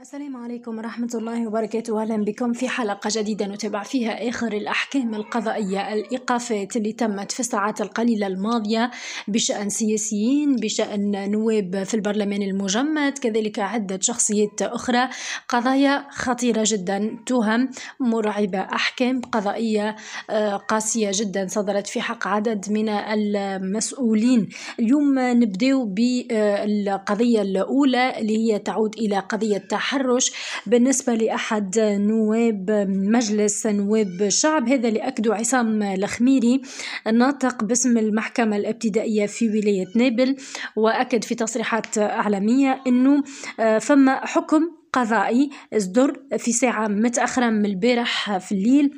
السلام عليكم ورحمة الله وبركاته أهلا بكم في حلقة جديدة نتابع فيها آخر الأحكام القضائية الإيقافات اللي تمت في الساعات القليلة الماضية بشأن سياسيين بشأن نواب في البرلمان المجمد كذلك عدة شخصيات أخرى قضايا خطيرة جدا تهم مرعبة أحكام قضائية آه، قاسية جدا صدرت في حق عدد من المسؤولين اليوم نبدأ بالقضية الأولى اللي هي تعود إلى قضية تحرير التحرش بالنسبة لأحد نواب مجلس نواب الشعب هذا اللي أكده عصام الخميري الناطق باسم المحكمة الابتدائية في ولاية نابل وأكد في تصريحات إعلامية أنه آه، فما حكم قضائي صدر في ساعة متأخرة من البارح في الليل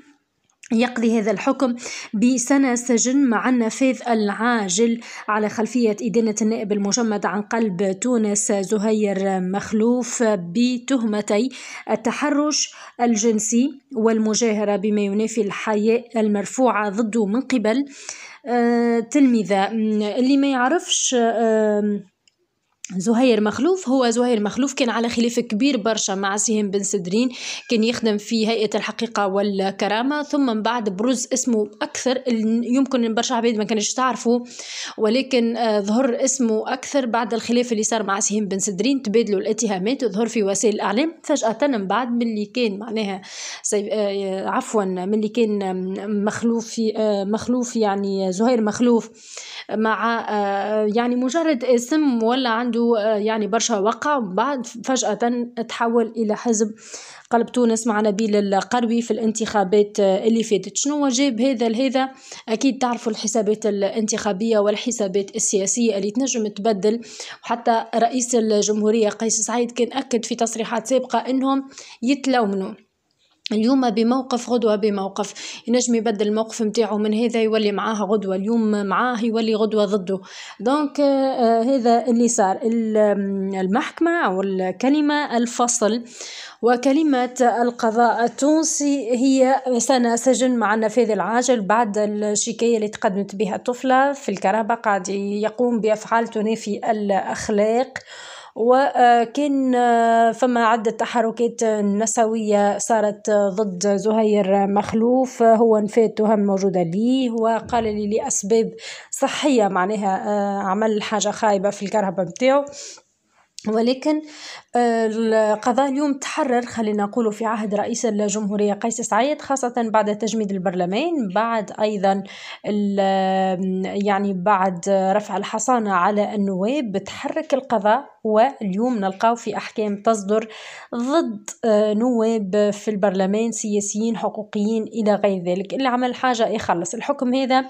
يقضي هذا الحكم بسنة سجن مع النفاذ العاجل على خلفية إدانة النائب المجمد عن قلب تونس زهير مخلوف بتهمتي التحرش الجنسي والمجاهرة بما ينافي الحياء المرفوعة ضده من قبل آه، تلميذة اللي ما يعرفش آه، زهير مخلوف هو زهير مخلوف كان على خلاف كبير برشا مع سهام بن سدرين كان يخدم في هيئة الحقيقة والكرامة ثم من بعد بروز اسمه أكثر يمكن برشا عباد ما كانش تعرفه ولكن آه، ظهر اسمه أكثر بعد الخلاف اللي صار مع سهام بن سدرين تبادلوا الاتهامات وظهر في وسائل الإعلام فجأة من بعد من اللي كان معناها آه، عفوا من اللي كان مخلوف آه، مخلوف يعني زهير مخلوف مع يعني مجرد اسم ولا عنده يعني برشا وقع بعد فجأة تحول إلى حزب قلب تونس مع نبيل القروي في الانتخابات اللي فاتت شنو جاب هذا لهذا أكيد تعرفوا الحسابات الانتخابية والحسابات السياسية اللي تنجم تبدل وحتى رئيس الجمهورية قيس سعيد كان أكد في تصريحات سابقة أنهم يتلومنوا اليوم بموقف غدوة بموقف ينجم يبدل الموقف نتاعو من هذا يولي معاه غدوة اليوم معاه يولي غدوة ضده دونك آه هذا اللي صار المحكمة أو الكلمة الفصل وكلمة القضاء التونسي هي سنة سجن مع النفاذ العاجل بعد الشكاية اللي تقدمت بها الطفلة في الكرهبة قاعد يقوم بأفعال تنافي الأخلاق وكان آه، فما عدة تحركات نسوية صارت ضد زهير مخلوف هو نفات تهم موجودة ليه وقال لي لأسباب صحية معناها آه، عمل حاجة خايبة في الكرهبة متاعو ولكن آه، القضاء اليوم تحرر خلينا نقوله في عهد رئيس الجمهورية قيس سعيد خاصة بعد تجميد البرلمان بعد أيضا يعني بعد رفع الحصانة على النواب تحرك القضاء هو اليوم نلقاو في أحكام تصدر ضد آه، نواب في البرلمان سياسيين حقوقيين إلى غير ذلك اللي عمل حاجة يخلص الحكم هذا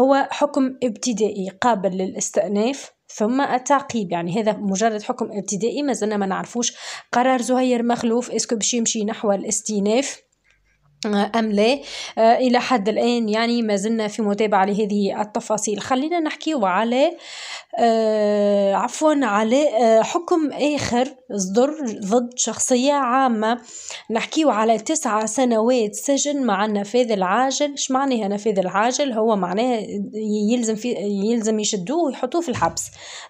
هو حكم ابتدائي قابل للاستئناف ثم التعقيب يعني هذا مجرد حكم ابتدائي ما زلنا ما نعرفوش قرار زهير مخلوف اسكو باش يمشي نحو الاستئناف آه، أم لا آه، إلى حد الآن يعني ما زلنا في متابعة لهذه التفاصيل خلينا نحكيو على آه، عفوا على آه، حكم آخر صدر ضد شخصية عامة نحكيه على تسعة سنوات سجن مع النفاذ العاجل ايش معناها النفاذ العاجل هو معناه يلزم في يلزم يشدوه ويحطوه في الحبس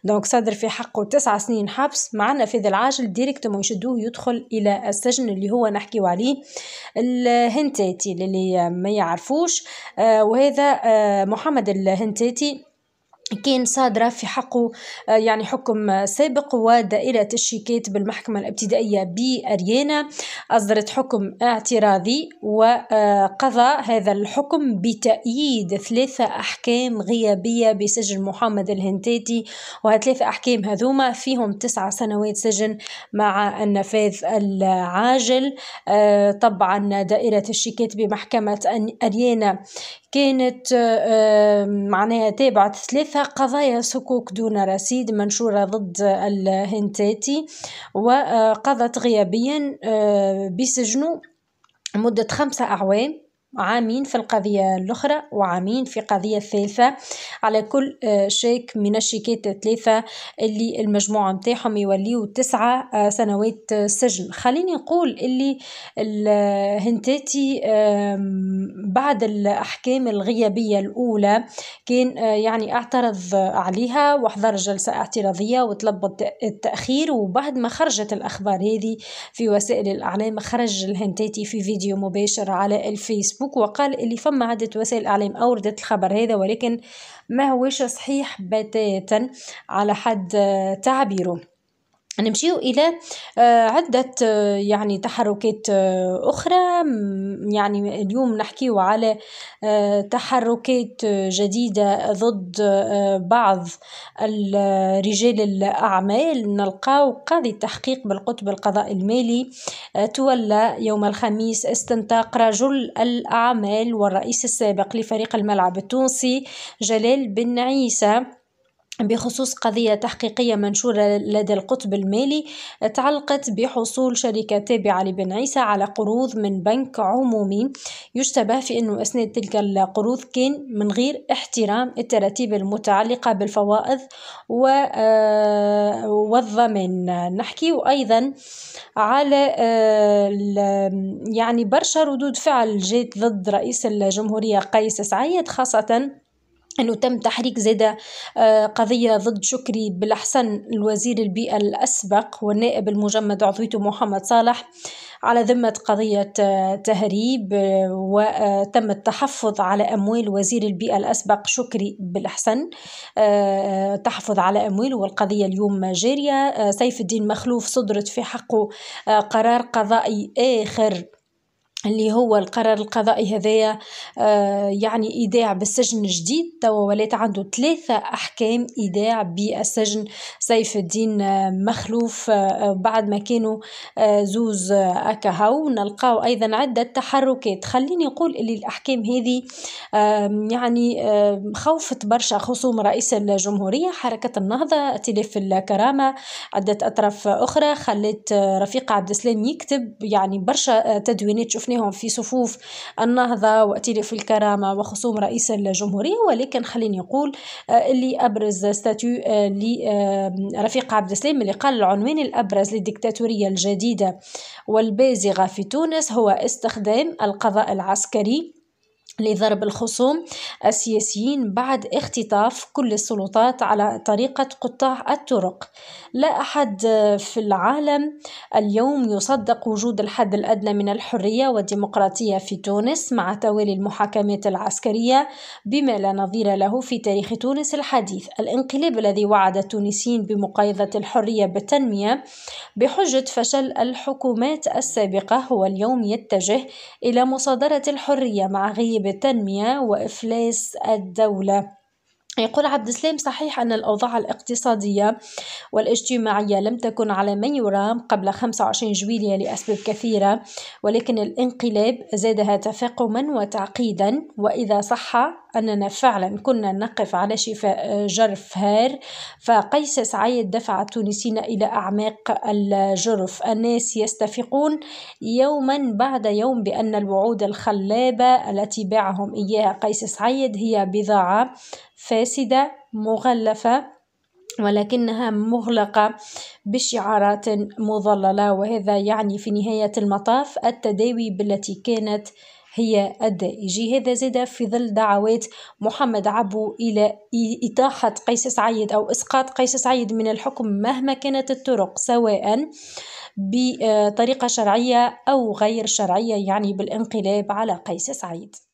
دونك صدر في حقه تسعة سنين حبس مع النفاذ العاجل ديريكت ما يشدوه يدخل إلى السجن اللي هو نحكيو عليه الهنتاتي اللي ما يعرفوش آه، وهذا محمد الهنتاتي كان صادرة في حقه آه، يعني حكم سابق ودائرة الشيكات بالمحكمة الابتدائية بأريانا أصدرت حكم اعتراضي وقضى هذا الحكم بتأييد ثلاثة أحكام غيابية بسجن محمد الهنتاتي وثلاثة أحكام هذوما فيهم تسعة سنوات سجن مع النفاذ العاجل آه، طبعا دائرة الشيكات بمحكمة أريانا كانت آه، معناها تابعت ثلاثة قضايا صكوك دون رصيد منشورة ضد الهنتاتي وقضت آه، غيابيا آه، بسجنه مدة خمسة أعوام عامين في القضية الأخرى وعامين في قضية الثالثة على كل آه، شيك من الشيكات الثلاثة اللي المجموعة متاعهم يوليو تسعة آه، سنوات آه، سجن خليني نقول اللي الهنتاتي بعد الأحكام الغيابية الأولى كان يعني اعترض عليها وحضر جلسة اعتراضية وطلب التأخير وبعد ما خرجت الأخبار هذه في وسائل الإعلام خرج الهنتاتي في فيديو مباشر على الفيسبوك فيسبوك وقال اللي فما عدة وسائل إعلام أوردت الخبر هذا ولكن ما هوش صحيح بتاتا على حد تعبيره نمشيو الى آه، عده آه، يعني تحركات آه، اخرى يعني اليوم نحكيو على تحركات جديده ضد بعض رجال الاعمال نلقاو قاضي التحقيق بالقطب القضاء المالي تولى يوم الخميس استنطاق رجل الاعمال والرئيس السابق لفريق الملعب التونسي جلال بن عيسى بخصوص قضية تحقيقية منشورة لدى القطب المالي تعلقت بحصول شركة تابعة لبن عيسى على قروض من بنك عمومي يشتبه في أنه أسناد تلك القروض كان من غير احترام التراتيب المتعلقة بالفوائض آه، والضمان نحكي وأيضا على آه، يعني برشا ردود فعل جات ضد رئيس الجمهورية قيس سعيد خاصة أنه تم تحريك زادة آه، قضية ضد شكري بالأحسن الوزير البيئة الأسبق والنائب المجمد عضويته محمد صالح على ذمة قضية آه، تهريب آه، وتم التحفظ على أموال وزير البيئة الأسبق شكري بالأحسن تحفظ على أمواله والقضية اليوم جارية سيف الدين مخلوف صدرت في حقه قرار قضائي آخر اللي هو القرار القضائي هذايا آه يعني ايداع بالسجن الجديد توا ولات عنده ثلاثه احكام ايداع بالسجن سيف الدين آه، مخلوف آه،, آه بعد ما كانوا آه زوز آه، اكاهو نلقاو ايضا عده تحركات خليني نقول اللي الاحكام هذه يعني خوفت برشا خصوم رئيس الجمهوريه حركه النهضه ائتلاف الكرامه عده اطراف اخرى خلت رفيق عبد السلام يكتب يعني برشا تدوينات شفت شفناهم في صفوف النهضة وائتلاف الكرامة وخصوم رئيس الجمهورية ولكن خليني نقول آه، اللي أبرز ستاتيو آه، لرفيق آه، عبد السلام اللي قال العنوان الأبرز للديكتاتورية الجديدة والبازغة في تونس هو استخدام القضاء العسكري لضرب الخصوم السياسيين بعد اختطاف كل السلطات على طريقة قطاع الطرق لا أحد في العالم اليوم يصدق وجود الحد الأدنى من الحرية والديمقراطية في تونس مع توالي المحاكمات العسكرية بما لا نظير له في تاريخ تونس الحديث الانقلاب الذي وعد التونسيين بمقايضة الحرية بالتنمية بحجة فشل الحكومات السابقة هو اليوم يتجه إلى مصادرة الحرية مع غياب التنمية وإفلاس الدولة يقول عبد السلام صحيح أن الأوضاع الاقتصادية والاجتماعية لم تكن على ما يرام قبل 25 جويلية لأسباب كثيرة ولكن الانقلاب زادها تفاقما وتعقيدا وإذا صح أننا فعلا كنا نقف على شفاء جرف هار فقيس سعيد دفع التونسيين إلى أعماق الجرف الناس يستفيقون يوما بعد يوم بأن الوعود الخلابة التي باعهم إياها قيس سعيد هي بضاعة فاسدة مغلفة ولكنها مغلقة بشعارات مضللة وهذا يعني في نهاية المطاف التداوي بالتي كانت هي الدائجي هذا زاد في ظل دعوات محمد عبو إلى إطاحة قيس سعيد أو إسقاط قيس سعيد من الحكم مهما كانت الطرق سواء بطريقة آه، شرعية أو غير شرعية يعني بالانقلاب على قيس سعيد